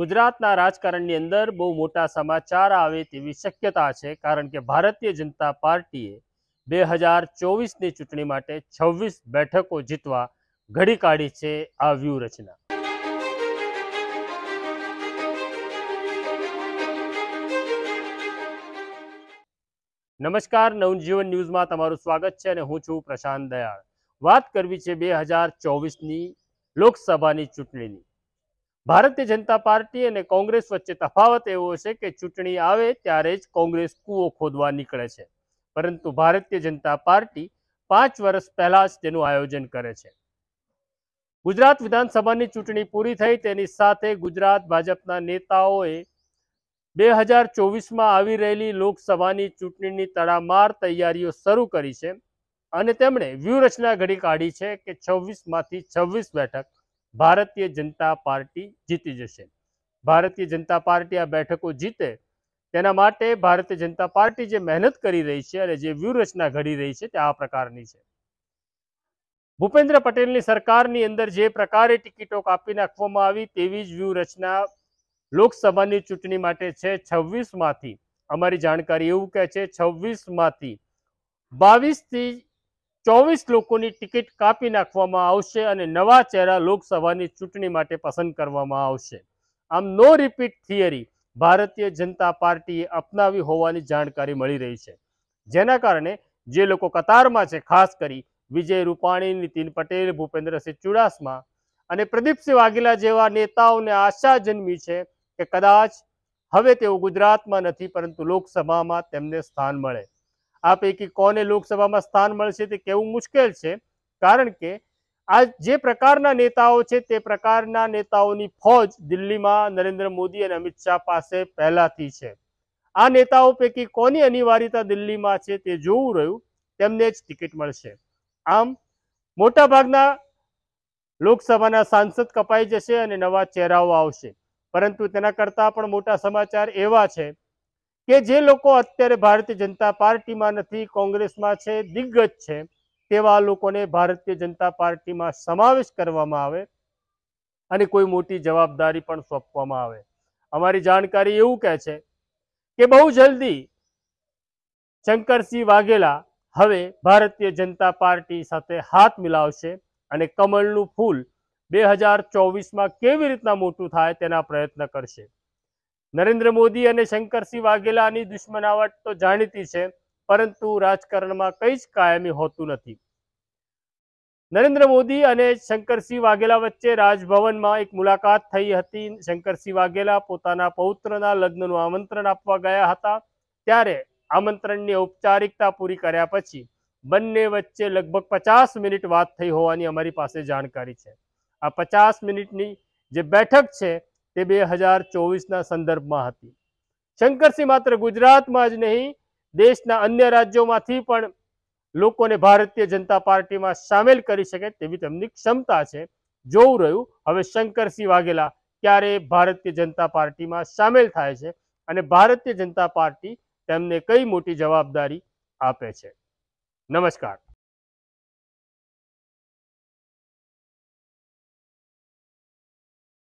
ગુજરાતના રાજકારણની અંદર બહુ મોટા સમાચાર આવે તેવી શક્યતા છે કારણ કે ભારતીય જનતા પાર્ટીએ બે હજાર ચોવીસની ચૂંટણી માટે છવ્વીસ બેઠકો જીતવા ઘડી કાઢી છે આ વ્યૂહરચના નમસ્કાર નવજીવન ન્યૂઝમાં તમારું સ્વાગત છે અને હું છું પ્રશાંત દયાળ વાત કરવી છે બે હજાર ચોવીસની લોકસભાની ચૂંટણીની ભારતીય જનતા પાર્ટી અને કોંગ્રેસ વચ્ચે તફાવત એવો છે કે ચૂંટણી આવે ત્યારે જ કોંગ્રેસ કૂવો ખોદવા નીકળે છે પરંતુ ભારતીય જનતા પાર્ટી પાંચ વર્ષ પહેલા જ તેનું આયોજન કરે છે ગુજરાત વિધાનસભાની ચૂંટણી પૂરી થઈ તેની સાથે ગુજરાત ભાજપના નેતાઓએ બે હજાર ચોવીસમાં આવી રહેલી લોકસભાની ચૂંટણીની તડામાર તૈયારીઓ શરૂ કરી છે અને તેમણે વ્યૂહરચના ઘડી કાઢી છે કે છવ્વીસમાંથી છવ્વીસ બેઠક ભારતીય જનતા પાર્ટી જીતી જશે ભારતીય જનતા પાર્ટી આ બેઠકો જીતે તેના માટે ભારતીય જનતા પાર્ટી જે મહેનત કરી રહી છે અને જે વ્યૂહરચના ઘડી રહી છે તે આ પ્રકારની છે ભૂપેન્દ્ર પટેલની સરકારની અંદર જે પ્રકારે ટિકિટો કાપી નાખવામાં આવી તેવી જ વ્યૂહરચના લોકસભાની ચૂંટણી માટે છે છવ્વીસમાંથી અમારી જાણકારી એવું કહે છે છવ્વીસમાંથી બાવીસથી ચોવીસ લોકોની ટિકિટ કાપી નાખવામાં આવશે અને નવા ચહેરા લોકસભાની ચૂંટણી માટે પસંદ કરવામાં આવશે આમ નો રિપીટ થિયરી ભારતીય જનતા પાર્ટીએ અપનાવી હોવાની જાણકારી મળી રહી છે જેના કારણે જે લોકો કતારમાં છે ખાસ કરી વિજય રૂપાણી નીતિન પટેલ ભૂપેન્દ્રસિંહ ચુડાસમા અને પ્રદીપસિંહ વાઘેલા જેવા નેતાઓને આશા જન્મી છે કે કદાચ હવે તેઓ ગુજરાતમાં નથી પરંતુ લોકસભામાં તેમને સ્થાન મળે આ પૈકી કોને લોકસભામાં સ્થાન મળશે તે કેવું મુશ્કેલ છે કારણ કે આ જે પ્રકારના નેતાઓ છે તે પ્રકારના નેતાઓની ફોજ દિલ્હીમાં નરેન્દ્ર મોદી અને અમિત શાહ પાસે પહેલાથી છે આ નેતાઓ પૈકી કોની અનિવાર્યતા દિલ્હીમાં છે તે જોવું રહ્યું તેમને જ ટિકિટ મળશે આમ મોટાભાગના લોકસભાના સાંસદ કપાઈ જશે અને નવા ચહેરાઓ આવશે પરંતુ તેના કરતાં પણ મોટા સમાચાર એવા છે કે જે લોકો અત્યારે ભારતીય જનતા પાર્ટીમાં નથી કોંગ્રેસમાં છે દિગ્ગજ છે તેવા લોકોને ભારતીય જનતા પાર્ટીમાં સમાવેશ કરવામાં આવે અને કોઈ મોટી જવાબદારી પણ સોંપવામાં આવે અમારી જાણકારી એવું કહે છે કે બહુ જલ્દી શંકરસિંહ વાઘેલા હવે ભારતીય જનતા પાર્ટી સાથે હાથ મિલાવશે અને કમળનું ફૂલ બે હજાર ચોવીસમાં કેવી રીતના મોટું થાય તેના પ્રયત્ન કરશે નરેન્દ્ર મોદી અને શંકરસિંહ વાઘેલાની દુશ્મનાવટ તો જાણીતી છે પરંતુ રાજકારણમાં કંઈ જ કાયમી હોતું નથી નરેન્દ્ર મોદી અને શંકરસિંહ વાઘેલા વચ્ચે રાજભવનમાં એક મુલાકાત થઈ હતી શંકરસિંહ વાઘેલા પોતાના પૌત્રના લગ્નનું આમંત્રણ આપવા ગયા હતા ત્યારે આમંત્રણની ઔપચારિકતા પૂરી કર્યા પછી બંને વચ્ચે લગભગ પચાસ મિનિટ વાત થઈ હોવાની અમારી પાસે જાણકારી છે આ પચાસ મિનિટની જે બેઠક છે તે બે હજાર ચોવીસના સંદર્ભમાં હતી શંકરસિંહ માત્ર ગુજરાતમાં જ નહીં દેશના અન્ય રાજ્યોમાંથી પણ લોકોને ભારતીય જનતા પાર્ટીમાં સામેલ કરી શકે તેવી તેમની ક્ષમતા છે જોવું રહ્યું હવે શંકરસિંહ વાઘેલા ક્યારે ભારતીય જનતા પાર્ટીમાં સામેલ થાય છે અને ભારતીય જનતા પાર્ટી તેમને કઈ મોટી જવાબદારી આપે છે નમસ્કાર